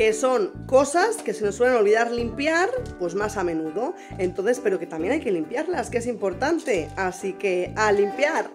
que son cosas que se nos suelen olvidar limpiar, pues más a menudo. Entonces, pero que también hay que limpiarlas, que es importante. Así que a limpiar.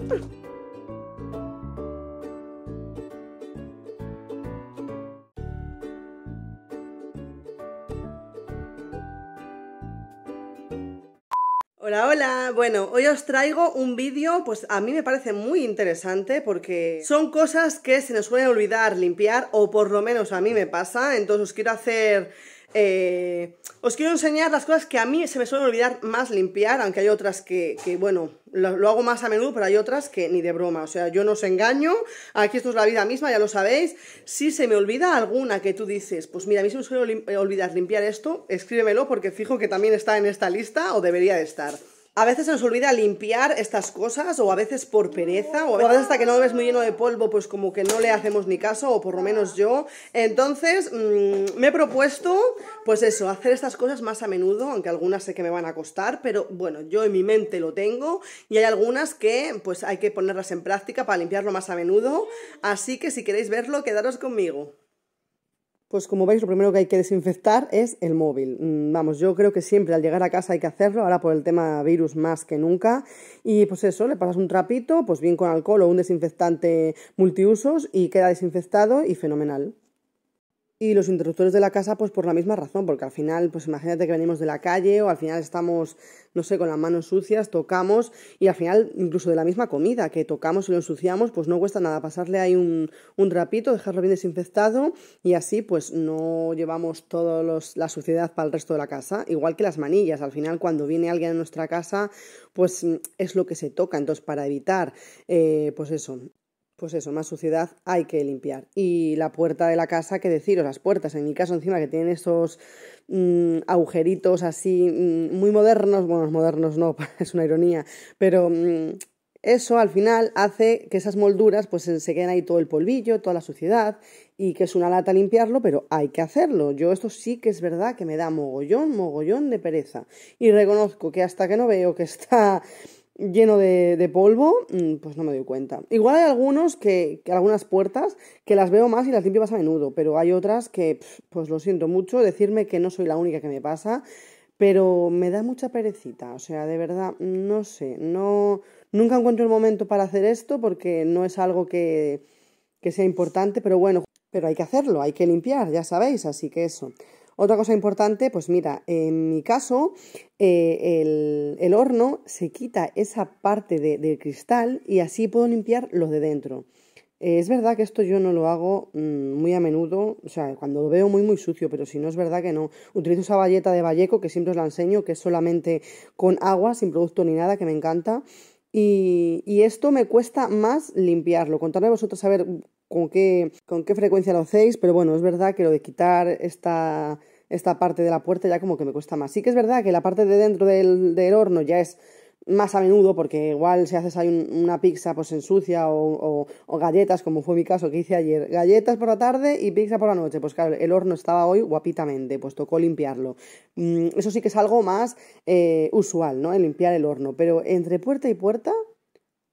Hola, hola. Bueno, hoy os traigo un vídeo, pues a mí me parece muy interesante porque son cosas que se nos suelen olvidar limpiar o por lo menos a mí me pasa, entonces os quiero hacer... Eh, os quiero enseñar las cosas que a mí se me suelen olvidar más limpiar, aunque hay otras que, que bueno, lo, hago más a menudo, pero hay otras que ni de broma. O sea, yo no os engaño. Aquí esto es la vida misma, ya lo sabéis. Si se me olvida alguna que tú dices, pues mira, a mí se me suele eh, limpiar esto, escríbemelo porque fijo que también está en esta lista o debería de estar. A veces se nos olvida limpiar estas cosas, o a veces por pereza, o a veces hasta que no ves muy lleno de polvo, pues como que no le hacemos ni caso, o por lo menos yo. Entonces, mm, me he propuesto, pues eso, hacer estas cosas más a menudo, aunque algunas sé que me van a costar, pero bueno, yo en mi mente lo tengo, y hay algunas que pues hay que ponerlas en práctica para limpiarlo más a menudo. Así que si queréis verlo, quedaros conmigo. Pues como veis, lo primero que hay que desinfectar es el móvil. Mm, vamos, yo creo que siempre al llegar a casa hay que hacerlo, ahora por el tema virus más que nunca. Y pues eso, le pasas un trapito, pues bien con alcohol o un desinfectante multiusos y queda desinfectado y fenomenal. Y los interruptores de la casa, pues por la misma razón, porque al final, pues imagínate que venimos de la calle o al final estamos, no sé, con las manos sucias, tocamos y al final incluso de la misma comida que tocamos y lo ensuciamos, pues no cuesta nada pasarle ahí un, un rapito, dejarlo bien desinfectado y así pues no llevamos toda la suciedad para el resto de la casa, igual que las manillas, al final cuando viene alguien a nuestra casa, pues es lo que se toca, entonces para evitar, eh, pues eso, pues eso, más suciedad hay que limpiar. Y la puerta de la casa, que deciros, las puertas, en mi caso encima que tienen estos mm, agujeritos así mm, muy modernos, bueno, modernos no, es una ironía, pero mm, eso al final hace que esas molduras pues se queden ahí todo el polvillo, toda la suciedad y que es una lata limpiarlo, pero hay que hacerlo. Yo esto sí que es verdad que me da mogollón, mogollón de pereza. Y reconozco que hasta que no veo que está lleno de, polvo, mm, pues no me doy cuenta. Igual hay algunos que, algunas puertas que las veo más y las limpio más a menudo, pero hay otras que, pues lo siento mucho, decirme que no soy la única que me pasa, pero me da mucha perecita, o sea, de verdad, no sé, no, nunca encuentro el momento para hacer esto porque no es algo que, que sea importante, pero bueno, pero hay que hacerlo, hay que limpiar, ya sabéis, así que eso. Otra cosa importante, pues mira, en mi caso eh, el, horno se quita esa parte del cristal y así puedo limpiar lo de dentro. Eh, es verdad que esto yo no lo hago mm, muy a menudo, o sea, cuando lo veo muy muy sucio, pero si no es verdad que no. Utilizo esa valleta de Valleco que siempre os la enseño, que es solamente con agua, sin producto ni nada, que me encanta. Y, y, esto me cuesta más limpiarlo. Contadme vosotros a ver con qué, con qué frecuencia lo hacéis, pero bueno, es verdad que lo de quitar esta, parte de la puerta ya como que me cuesta más. Sí que es verdad que la parte de dentro del, horno ya es más a menudo, porque igual si haces ahí una pizza, pues ensucia, o, o, galletas, como fue mi caso que hice ayer. Galletas por la tarde y pizza por la noche. Pues claro, el horno estaba hoy guapitamente, pues tocó limpiarlo. Mm, eso sí que es algo más eh, usual, ¿no? El limpiar el horno. Pero entre puerta y puerta,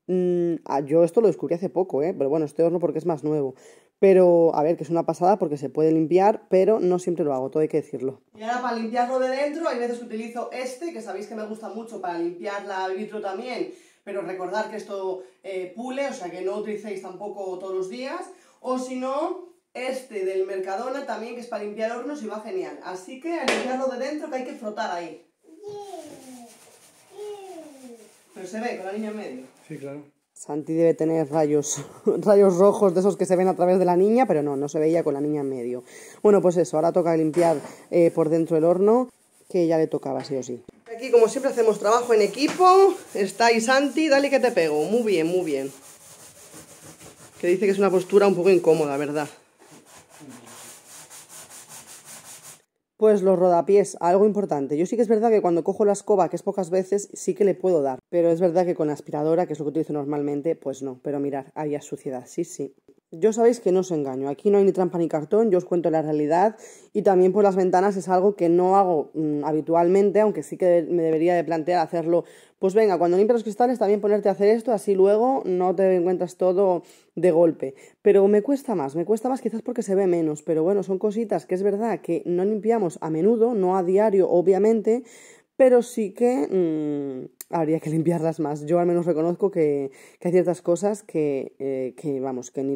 Mm, ah, yo esto lo descubrí hace poco, ¿eh? pero bueno, este horno porque es más nuevo. Pero, a ver, que es una pasada porque se puede limpiar, pero no siempre lo hago, todo hay que decirlo. Y ahora para limpiarlo de dentro, hay veces utilizo este, que sabéis que me gusta mucho para limpiar la vitro también, pero recordad que esto eh, pule, o sea que no utilicéis tampoco todos los días. O si no, este del Mercadona también, que es para limpiar hornos y va genial. Así que a limpiarlo de dentro que hay que frotar ahí se ve con la niña en medio. Sí, claro. Santi debe tener rayos, rayos rojos de esos que se ven a través de la niña, pero no, no se veía con la niña en medio. Bueno, pues eso, ahora toca limpiar eh, por dentro el horno, que ya le tocaba, sí o sí. Aquí, como siempre, hacemos trabajo en equipo. Está ahí Santi, dale que te pego. Muy bien, muy bien. Que dice que es una postura un poco incómoda, ¿verdad? Pues los rodapiés, algo importante. Yo sí que es verdad que cuando cojo la escoba, que es pocas veces, sí que le puedo dar. Pero es verdad que con la aspiradora, que es lo que utilizo normalmente, pues no. Pero mirar, había suciedad, sí, sí. Yo sabéis que no os engaño, aquí no hay ni trampa ni cartón, yo os cuento la realidad y también por las ventanas es algo que no hago mm, habitualmente, aunque sí que me debería de plantear hacerlo. Pues venga, cuando limpias los cristales también ponerte a hacer esto, así luego no te encuentras todo de golpe. Pero me cuesta más, me cuesta más quizás porque se ve menos, pero bueno, son cositas que es verdad que no limpiamos a menudo, no a diario obviamente, pero sí que mm, habría que limpiarlas más. Yo al menos reconozco que, hay ciertas cosas que, eh, vamos, que ni,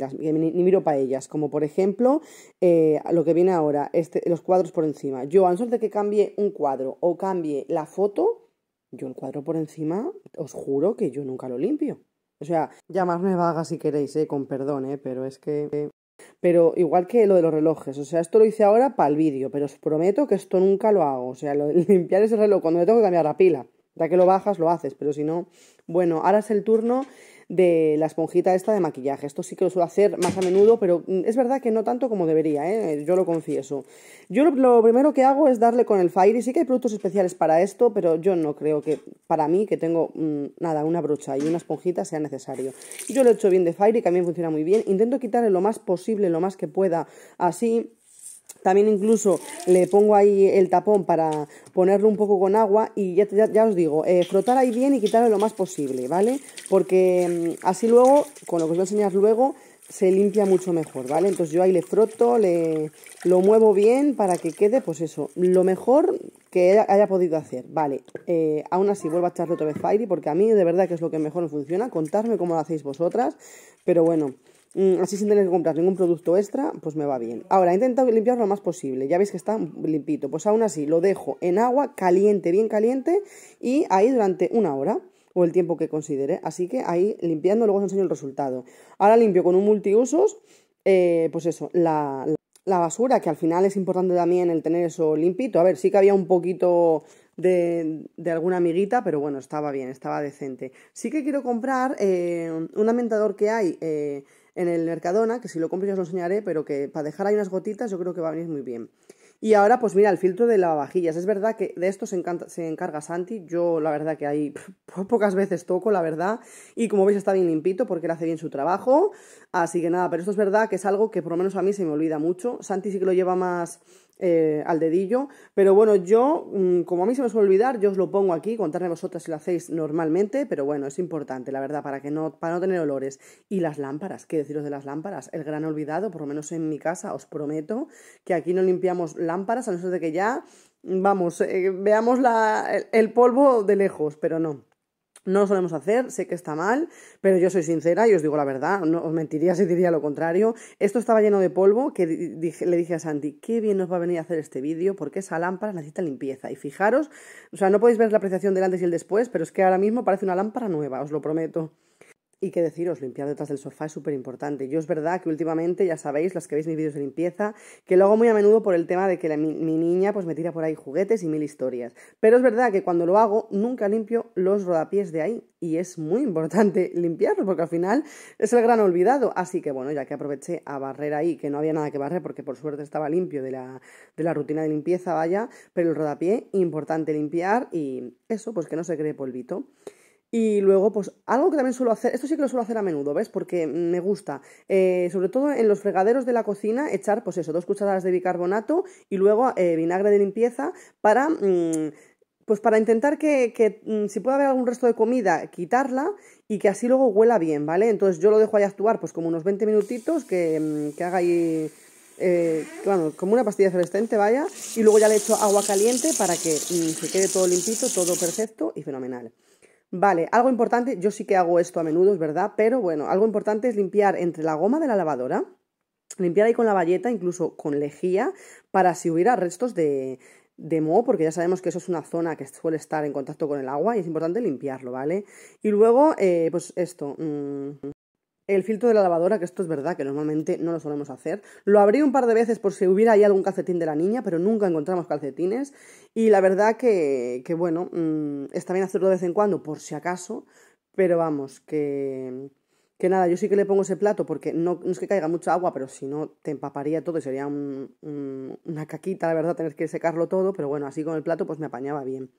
miro para ellas, como por ejemplo eh, lo que viene ahora, este, los cuadros por encima. Yo, antes de que cambie un cuadro o cambie la foto, yo el cuadro por encima, os juro que yo nunca lo limpio. O sea, llamadme vaga si queréis, eh, con perdón, pero es que... Pero igual que lo de los relojes, o sea, esto lo hice ahora para el vídeo, pero os prometo que esto nunca lo hago. O sea, lo, limpiar ese reloj cuando me tengo que cambiar la pila. Ya que lo bajas, lo haces, pero si no. Bueno, ahora es el turno de la esponjita esta de maquillaje. Esto sí que lo suelo hacer más a menudo, pero mm, es verdad que no tanto como debería, ¿eh? yo lo confieso. Yo lo, primero que hago es darle con el Fairy, sí que hay productos especiales para esto, pero yo no creo que para mí, que tengo mm, nada, una brocha y una esponjita sea necesario. Yo lo he hecho bien de Fairy, que a funciona muy bien. Intento quitarle lo más posible, lo más que pueda, así también incluso le pongo ahí el tapón para ponerlo un poco con agua y ya, ya, os digo, eh, frotar ahí bien y quitarlo lo más posible, ¿vale? Porque mm, así luego, con lo que os voy a enseñar luego, se limpia mucho mejor, ¿vale? Entonces yo ahí le froto, le, lo muevo bien para que quede, pues eso, lo mejor que haya podido hacer, ¿vale? Eh, aún así vuelvo a echarle otra vez Fairy porque a mí de verdad que es lo que mejor me funciona, contarme cómo lo hacéis vosotras, pero bueno... Mm, así sin tener que comprar ningún producto extra, pues me va bien. Ahora, he intentado limpiar lo más posible, ya veis que está limpito, pues aún así lo dejo en agua caliente, bien caliente, y ahí durante una hora o el tiempo que considere, así que ahí limpiando luego os enseño el resultado. Ahora limpio con un multiusos, eh, pues eso, la, basura, que al final es importante también el tener eso limpito, a ver, sí que había un poquito de, alguna amiguita, pero bueno, estaba bien, estaba decente. Sí que quiero comprar eh, un ambientador que hay eh, en el Mercadona, que si lo compro ya os lo enseñaré, pero que para dejar ahí unas gotitas yo creo que va a venir muy bien. Y ahora, pues mira, el filtro de lavavajillas. Es verdad que de esto se, encarga Santi. Yo, la verdad, que ahí pocas veces toco, la verdad. Y como veis, está bien limpito porque él hace bien su trabajo. Así que nada, pero esto es verdad que es algo que por lo menos a mí se me olvida mucho. Santi sí que lo lleva más eh, al dedillo. Pero bueno, yo, mm, como a mí se me suele olvidar, yo os lo pongo aquí, contarme vosotras si lo hacéis normalmente, pero bueno, es importante, la verdad, para, que no, para no tener olores. Y las lámparas, ¿qué deciros de las lámparas? El gran olvidado, por lo menos en mi casa, os prometo que aquí no limpiamos lámparas, a no ser de que ya, vamos, eh, veamos la, el polvo de lejos, pero no. No lo solemos hacer, sé que está mal, pero yo soy sincera y os digo la verdad, no os mentiría si diría lo contrario. Esto estaba lleno de polvo que le dije a Santi, qué bien nos va a venir a hacer este vídeo porque esa lámpara necesita limpieza. Y fijaros, o sea, no podéis ver la apreciación del antes y el después, pero es que ahora mismo parece una lámpara nueva, os lo prometo. Y que deciros, limpiar detrás del sofá es súper importante. Yo es verdad que últimamente, ya sabéis, las que veis mis vídeos de limpieza, que lo hago muy a menudo por el tema de que mi, niña pues me tira por ahí juguetes y mil historias. Pero es verdad que cuando lo hago, nunca limpio los rodapiés de ahí. Y es muy importante limpiarlo porque al final es el gran olvidado. Así que bueno, ya que aproveché a barrer ahí, que no había nada que barrer, porque por suerte estaba limpio de la, de la rutina de limpieza, vaya, pero el rodapié, importante limpiar y eso, pues que no se cree polvito. Y luego, pues algo que también suelo hacer, esto sí que lo suelo hacer a menudo, ¿ves? Porque me gusta, eh, sobre todo en los fregaderos de la cocina, echar, pues eso, dos cucharadas de bicarbonato y luego eh, vinagre de limpieza para... Mm, pues para intentar que, mm, si puede haber algún resto de comida, quitarla y que así luego huela bien, ¿vale? Entonces yo lo dejo ahí actuar pues como unos 20 minutitos, que, mm, que haga ahí, eh, bueno, como una pastilla fluorescente, vaya, y luego ya le echo agua caliente para que se quede todo limpito, todo perfecto y fenomenal. Vale, algo importante, yo sí que hago esto a menudo, es verdad, pero bueno, algo importante es limpiar entre la goma de la lavadora, limpiar ahí con la bayeta, incluso con lejía, para si hubiera restos de, de moho, porque ya sabemos que eso es una zona que suele estar en contacto con el agua y es importante limpiarlo, ¿vale? Y luego, eh, pues esto, mm, el filtro de la lavadora, que esto es verdad que normalmente no lo solemos hacer. Lo abrí un par de veces por si hubiera ahí algún calcetín de la niña, pero nunca encontramos calcetines. Y la verdad que, bueno, mm, está bien hacerlo de vez en cuando, por si acaso, pero vamos, que, que nada, yo sí que le pongo ese plato porque no, es que caiga mucha agua, pero si no te empaparía todo y sería una caquita, la verdad, tener que secarlo todo, pero bueno, así con el plato pues me apañaba bien.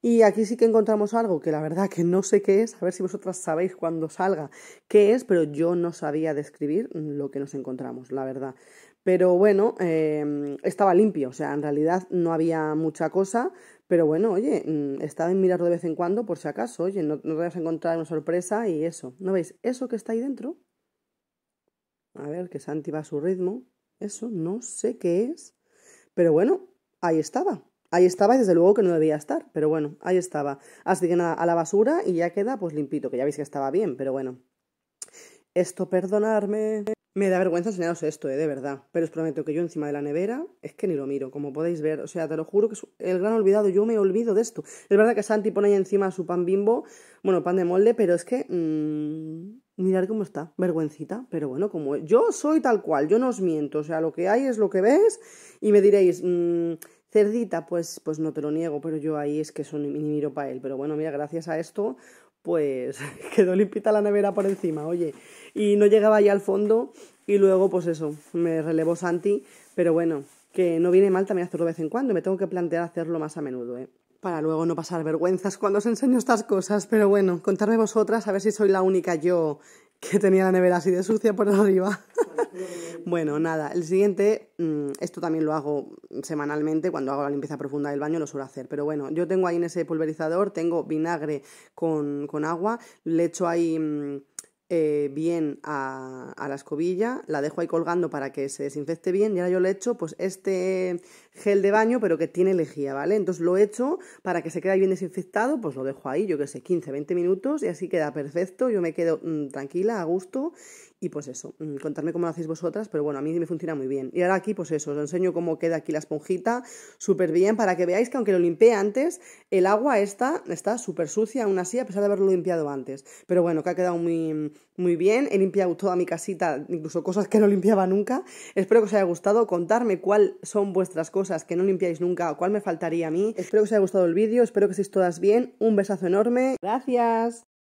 Y aquí sí que encontramos algo que la verdad que no sé qué es, a ver si vosotras sabéis cuando salga qué es, pero yo no sabía describir lo que nos encontramos, la verdad. Pero bueno, em, estaba limpio, o sea, en realidad no había mucha cosa, pero bueno, oye, mm, estaba en mirar de vez en cuando por si acaso, oye, no, no te vas a encontrar una sorpresa y eso. ¿No veis? Eso que está ahí dentro. A ver, que Santi va a su ritmo. Eso, no sé qué es. Pero bueno, ahí estaba ahí estaba y desde luego que no debía estar, pero bueno, ahí estaba. Así que nada, a la basura y ya queda pues limpito, que ya veis que estaba bien, pero bueno. Esto, perdonarme. Me da vergüenza enseñaros esto, eh, de verdad. Pero os prometo que yo encima de la nevera es que ni lo miro, como podéis ver. O sea, te lo juro que es el gran olvidado. Yo me olvido de esto. Es verdad que Santi pone ahí encima su pan bimbo, bueno, pan de molde, pero es que... Mmm, mirar cómo está, vergüencita. Pero bueno, como yo soy tal cual, yo no os miento. O sea, lo que hay es lo que ves y me diréis... Mm, Cerdita, pues, pues no te lo niego, pero yo ahí es que eso ni, miro para él. Pero bueno, mira, gracias a esto, pues quedó limpita la nevera por encima, oye. Y no llegaba ya al fondo y luego, pues eso, me relevó Santi, pero bueno, que no viene mal también hacerlo de vez en cuando, me tengo que plantear hacerlo más a menudo, ¿eh? Para luego no pasar vergüenzas cuando os enseño estas cosas, pero bueno, contarme vosotras a ver si soy la única yo que tenía la nevera así de sucia por arriba. bueno, nada, el siguiente, mm, esto también lo hago semanalmente, cuando hago la limpieza profunda del baño lo suelo hacer, pero bueno, yo tengo ahí en ese pulverizador, tengo vinagre con, con agua, le echo ahí mm, eh, bien a, la escobilla, la dejo ahí colgando para que se desinfecte bien y ahora yo le hecho, pues este gel de baño pero que tiene lejía, ¿vale? Entonces lo echo para que se quede bien desinfectado, pues lo dejo ahí, yo que sé, 15, 20 minutos y así queda perfecto, yo me quedo mm, tranquila, a gusto y pues eso, mm, contarme cómo lo hacéis vosotras, pero bueno, a mí me funciona muy bien. Y ahora aquí, pues eso, os enseño cómo queda aquí la esponjita, súper bien, para que veáis que aunque lo limpié antes, el agua esta está súper sucia aún así, a pesar de haberlo limpiado antes. Pero bueno, que ha quedado muy, muy bien, he limpiado toda mi casita, incluso cosas que no limpiaba nunca. Espero que os haya gustado, contarme cuáles son vuestras cosas que no limpiáis nunca o cuál me faltaría a mí. Espero que os haya gustado el vídeo, espero que estéis todas bien, un besazo enorme, gracias.